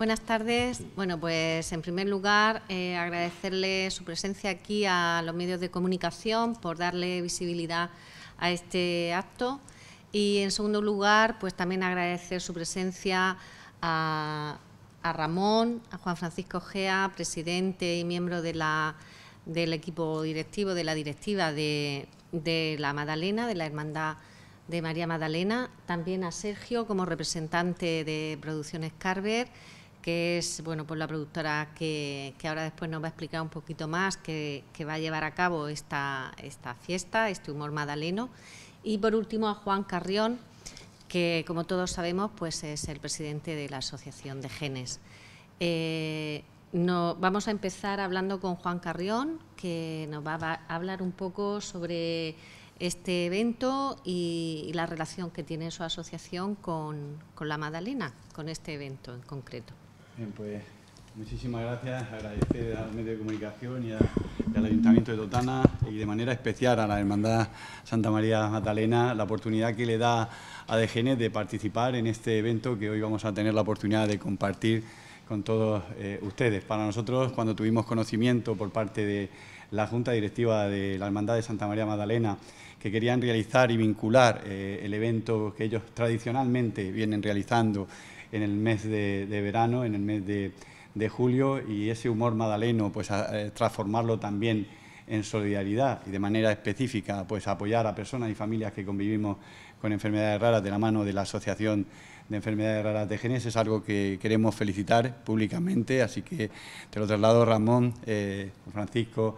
Buenas tardes. Bueno, pues en primer lugar eh, agradecerle su presencia aquí a los medios de comunicación por darle visibilidad a este acto y en segundo lugar pues también agradecer su presencia a, Ramón, a Juan Francisco Gea, presidente y miembro del equipo directivo de la directiva de, la Madalena, de la Hermandad de María Magdalena, también a Sergio como representante de Producciones Carver que es bueno, pues la productora que, ahora después nos va a explicar un poquito más, que, va a llevar a cabo esta, fiesta, este humor madaleno. Y por último a Juan Carrión, que como todos sabemos pues es el presidente de la Asociación de Genes. Eh, vamos a empezar hablando con Juan Carrión, que nos va a hablar un poco sobre este evento y, la relación que tiene su asociación con la Madalena, con este evento en concreto pues muchísimas gracias. Agradecer al medio de comunicación y, al Ayuntamiento de Totana y de manera especial a la Hermandad Santa María Magdalena la oportunidad que le da a DGN de participar en este evento que hoy vamos a tener la oportunidad de compartir con todos eh, ustedes. Para nosotros, cuando tuvimos conocimiento por parte de la Junta Directiva de la Hermandad de Santa María Magdalena que querían realizar y vincular eh, el evento que ellos tradicionalmente vienen realizando en el mes de, verano, en el mes de, julio, y ese humor madaleno, pues eh, transformarlo también en solidaridad y de manera específica, pues apoyar a personas y familias que convivimos con enfermedades raras de la mano de la Asociación de Enfermedades Raras de Genes es algo que queremos felicitar públicamente, así que del otro lado, Ramón, eh, Francisco,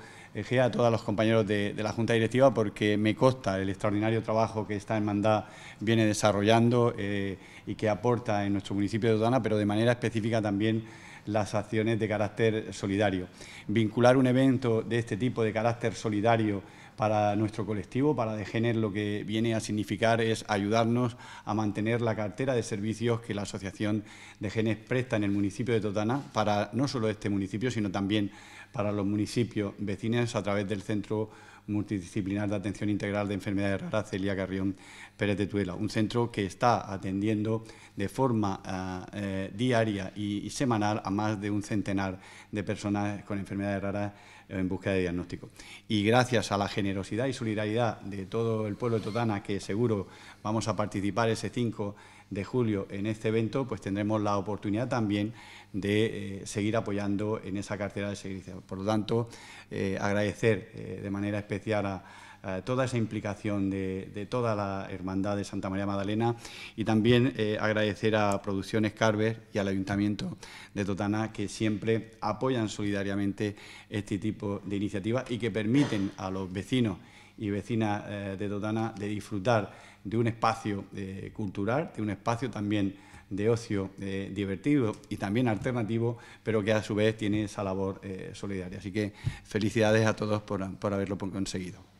a todos los compañeros de, la Junta Directiva, porque me consta el extraordinario trabajo que esta hermandad viene desarrollando eh, y que aporta en nuestro municipio de Dodana, pero de manera específica también las acciones de carácter solidario. Vincular un evento de este tipo de carácter solidario para nuestro colectivo, para Degener lo que viene a significar es ayudarnos a mantener la cartera de servicios que la Asociación de Degenes presta en el municipio de Totana para no solo este municipio, sino también para los municipios vecinos a través del Centro Multidisciplinar de Atención Integral de Enfermedades Raras Celia Carrión Pérez de Tuela, un centro que está atendiendo de forma ah, eh, diaria y semanal a más de un centenar de personas con enfermedades raras en búsqueda de diagnóstico. Y gracias a la generosidad y solidaridad de todo el pueblo de Totana, que seguro vamos a participar ese 5 de julio en este evento, pues tendremos la oportunidad también de eh, seguir apoyando en esa cartera de servicios. Por lo tanto, eh, agradecer eh, de manera especial a, eh, toda esa implicación de, toda la hermandad de Santa María Magdalena y también eh, agradecer a Producciones Carver y al Ayuntamiento de Totana que siempre apoyan solidariamente este tipo de iniciativas y que permiten a los vecinos y vecinas eh, de Totana de disfrutar de un espacio cultural, de un espacio también de ocio divertido y también alternativo, pero que a su vez tiene esa labor solidaria. Así que felicidades a todos por haberlo conseguido.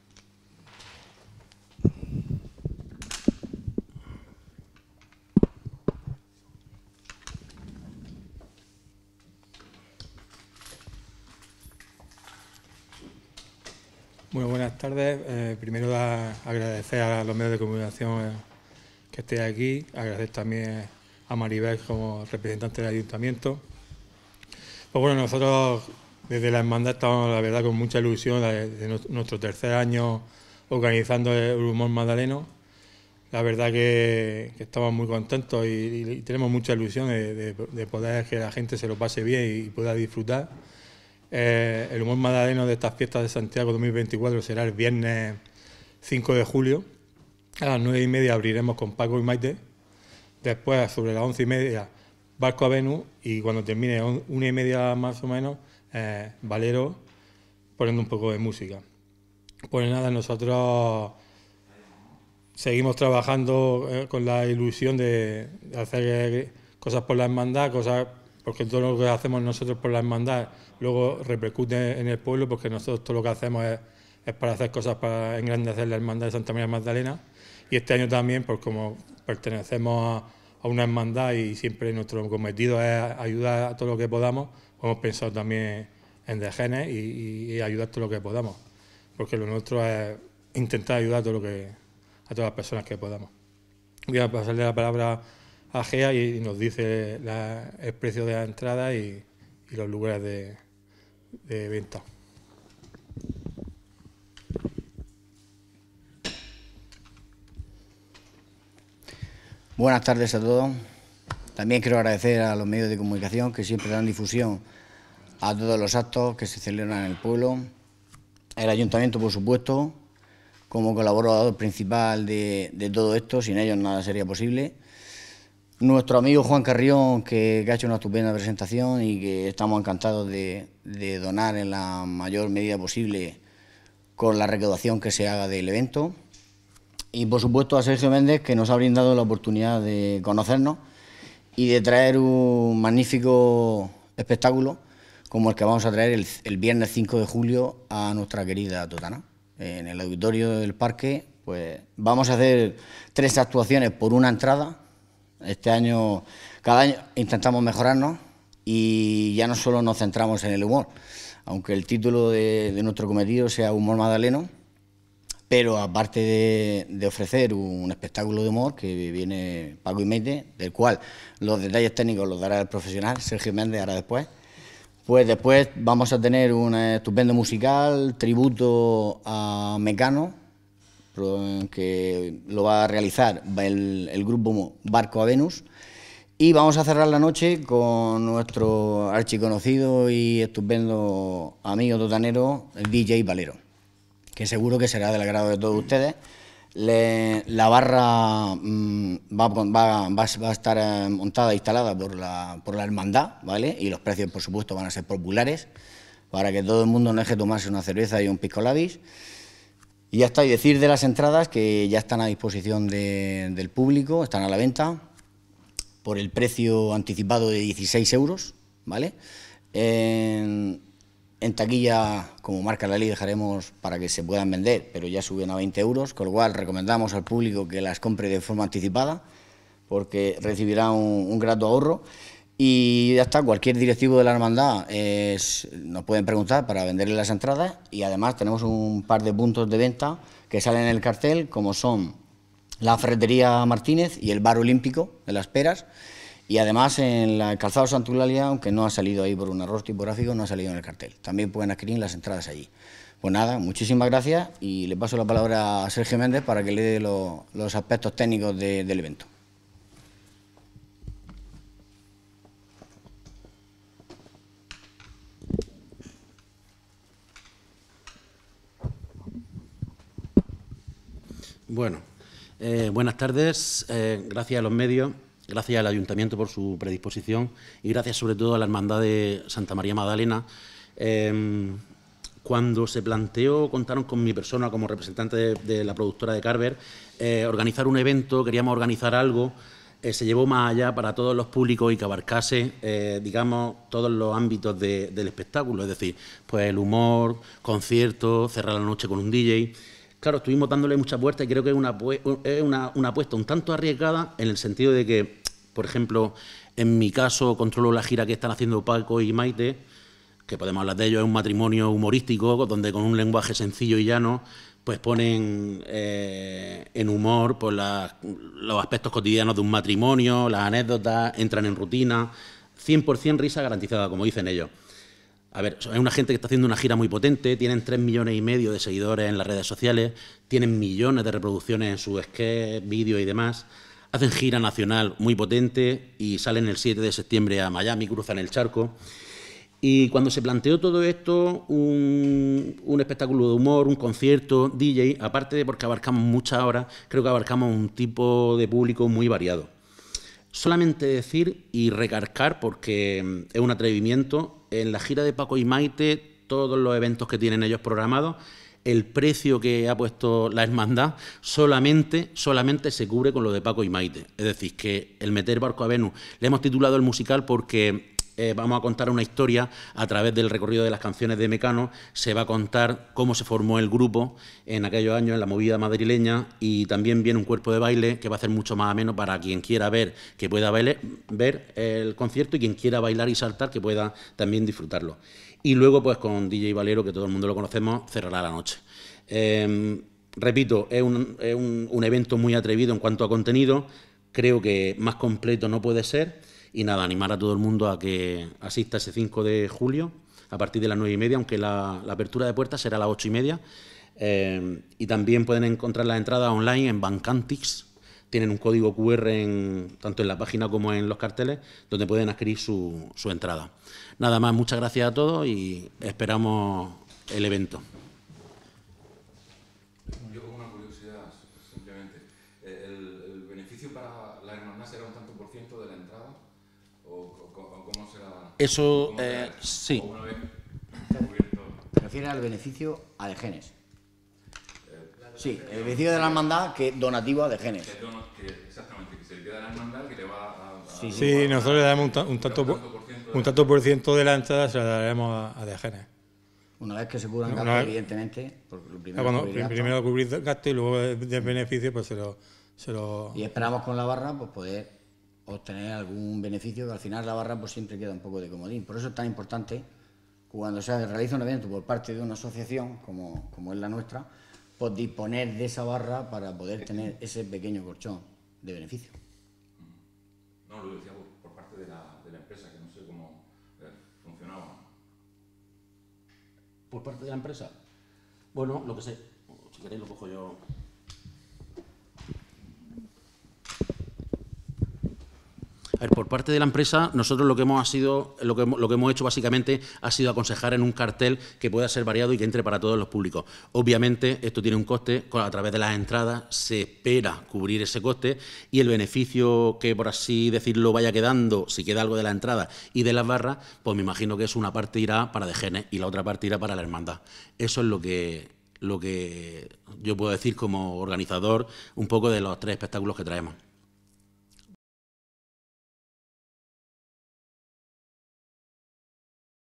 Muy buenas tardes. Eh, primero agradecer a los medios de comunicación eh, que estén aquí, agradecer también a Maribel como representante del ayuntamiento. Pues bueno, nosotros desde la hermandad estamos, la verdad, con mucha ilusión de, nuestro tercer año organizando el Rumor Magdaleno. La verdad que, estamos muy contentos y, tenemos mucha ilusión de, poder que la gente se lo pase bien y pueda disfrutar. Eh, el humor madaleno de estas fiestas de Santiago 2024 será el viernes 5 de julio. A las 9 y media abriremos con Paco y Maite. Después, sobre las 11 y media, Barco a Y cuando termine, una y media más o menos, eh, Valero poniendo un poco de música. Pues nada, nosotros seguimos trabajando eh, con la ilusión de hacer cosas por la hermandad, cosas porque todo lo que hacemos nosotros por la hermandad luego repercute en el pueblo, porque nosotros todo lo que hacemos es, para hacer cosas para engrandecer la hermandad de Santa María Magdalena. Y este año también, pues como pertenecemos a, a una hermandad y siempre nuestro cometido es ayudar a todo lo que podamos, pues hemos pensado también en Degenes y, ayudar todo lo que podamos, porque lo nuestro es intentar ayudar a, todo a todas las personas que podamos. Voy a pasarle la palabra AGEA y nos dice el precio de la entrada y, los lugares de, venta. Buenas tardes a todos. También quiero agradecer a los medios de comunicación que siempre dan difusión a todos los actos que se celebran en el pueblo. El ayuntamiento, por supuesto, como colaborador principal de todo esto, sin ellos nada sería posible nuestro amigo Juan Carrión, que ha hecho una estupenda presentación y que estamos encantados de, donar en la mayor medida posible con la recaudación que se haga del evento. Y por supuesto a Sergio Méndez, que nos ha brindado la oportunidad de conocernos y de traer un magnífico espectáculo como el que vamos a traer el viernes 5 de julio a nuestra querida Totana. En el auditorio del parque, pues vamos a hacer tres actuaciones por una entrada este año, cada año intentamos mejorarnos y ya no solo nos centramos en el humor, aunque el título de, nuestro cometido sea Humor Madaleno, pero aparte de, ofrecer un espectáculo de humor que viene Paco y Meite, del cual los detalles técnicos los dará el profesional Sergio Méndez ahora después, pues después vamos a tener un estupendo musical, tributo a Mecano, que lo va a realizar el, grupo Barco a Venus. Y vamos a cerrar la noche con nuestro archiconocido y estupendo amigo totanero, el DJ Valero, que seguro que será del agrado de todos ustedes. la barra mm, va, a estar eh, montada, e instalada por la, hermandad, ¿vale? Y los precios, por supuesto, van a ser populares, para que todo el mundo no deje tomarse una cerveza y un pisco labis. Y ya está, y decir de las entradas que ya están a disposición del público, están a la venta por el precio anticipado de 16 euros, ¿vale? En, taquilla, como marca la ley, dejaremos para que se puedan vender, pero ya suben a 20 euros, con lo cual recomendamos al público que las compre de forma anticipada, porque recibirá un, un grato ahorro. Y ya está, cualquier directivo de la hermandad nos pueden preguntar para venderle las entradas y además tenemos un par de puntos de venta que salen en el cartel, como son la Ferretería Martínez y el Bar Olímpico de Las Peras. Y además en el Calzado Santulalia, aunque no ha salido ahí por un error tipográfico, no ha salido en el cartel. También pueden adquirir las entradas allí. Pues nada, muchísimas gracias y le paso la palabra a Sergio Méndez para que le dé los, aspectos técnicos del evento. Bueno, eh, buenas tardes. Eh, gracias a los medios, gracias al Ayuntamiento por su predisposición y gracias sobre todo a la Hermandad de Santa María Magdalena. Eh, cuando se planteó, contaron con mi persona como representante de, la productora de Carver, organizar un evento, queríamos organizar algo, se llevó más allá para todos los públicos y que abarcase, digamos, todos los ámbitos del espectáculo, es decir, pues el humor, conciertos, cerrar la noche con un DJ claro, estuvimos dándole mucha vueltas y creo que es una, una, apuesta un tanto arriesgada en el sentido de que, por ejemplo, en mi caso controlo la gira que están haciendo Paco y Maite, que podemos hablar de ello, es un matrimonio humorístico donde con un lenguaje sencillo y llano pues ponen eh, en humor pues los aspectos cotidianos de un matrimonio, las anécdotas, entran en rutina, 100% risa garantizada, como dicen ellos. A ver, es una gente que está haciendo una gira muy potente, tienen 3 millones y medio de seguidores en las redes sociales, tienen millones de reproducciones en sus sketches, vídeos y demás, hacen gira nacional muy potente y salen el 7 de septiembre a Miami, cruzan el charco. Y cuando se planteó todo esto, un, espectáculo de humor, un concierto, DJ, aparte de porque abarcamos muchas horas, creo que abarcamos un tipo de público muy variado. Solamente decir y recargar, porque mm, es un atrevimiento, en la gira de Paco y Maite, todos los eventos que tienen ellos programados, el precio que ha puesto la hermandad solamente, solamente se cubre con lo de Paco y Maite. Es decir, que el meter barco a Venus, le hemos titulado el musical porque eh, vamos a contar una historia a través del recorrido de las canciones de Mecano, se va a contar cómo se formó el grupo en aquellos años en la movida madrileña y también viene un cuerpo de baile que va a ser mucho más ameno para quien quiera ver, que pueda ver el concierto y quien quiera bailar y saltar, que pueda también disfrutarlo. Y luego, pues con DJ Valero, que todo el mundo lo conocemos, cerrará la noche. Em, repito, es, un evento muy atrevido en cuanto a contenido, creo que más completo no puede ser y nada, animar a todo el mundo a que asista ese 5 de julio a partir de las 9 y media, aunque la, apertura de puertas será a las 8 y media. Eh, y también pueden encontrar la entrada online en Bancantix. Tienen un código QR en, tanto en la página como en los carteles donde pueden adquirir su entrada. Nada más, muchas gracias a todos y esperamos el evento. Eso, eh, sí. Se refiere al beneficio a degenes. Sí, el beneficio de la hermandad que donativo a de Exactamente, que se queda la hermandad que le va a... Sí, nosotros le damos un, tanto, un tanto por ciento de la entrada, se la daremos a, degenes. Una vez que se cubran gastos, evidentemente. primero, ah, cubrir gasto, gastos y luego de beneficio, pues se lo, lo. Y esperamos con la barra pues poder obtener algún beneficio, que al final la barra pues siempre queda un poco de comodín. Por eso es tan importante cuando se realiza un evento por parte de una asociación como, es la nuestra, pues disponer de esa barra para poder tener ese pequeño colchón de beneficio. Mm. No, lo decía por parte de la, empresa, que no sé cómo eh, funcionaba. ¿Por parte de la empresa? Bueno, lo que sé, si queréis lo cojo yo por parte de la empresa, nosotros lo que hemos ha sido, lo que, lo que hemos hecho básicamente ha sido aconsejar en un cartel que pueda ser variado y que entre para todos los públicos. Obviamente, esto tiene un coste, a través de las entradas se espera cubrir ese coste y el beneficio que, por así decirlo, vaya quedando, si queda algo de la entrada y de las barras, pues me imagino que es una parte irá para de y la otra parte irá para la hermandad. Eso es lo que lo que yo puedo decir como organizador un poco de los tres espectáculos que traemos.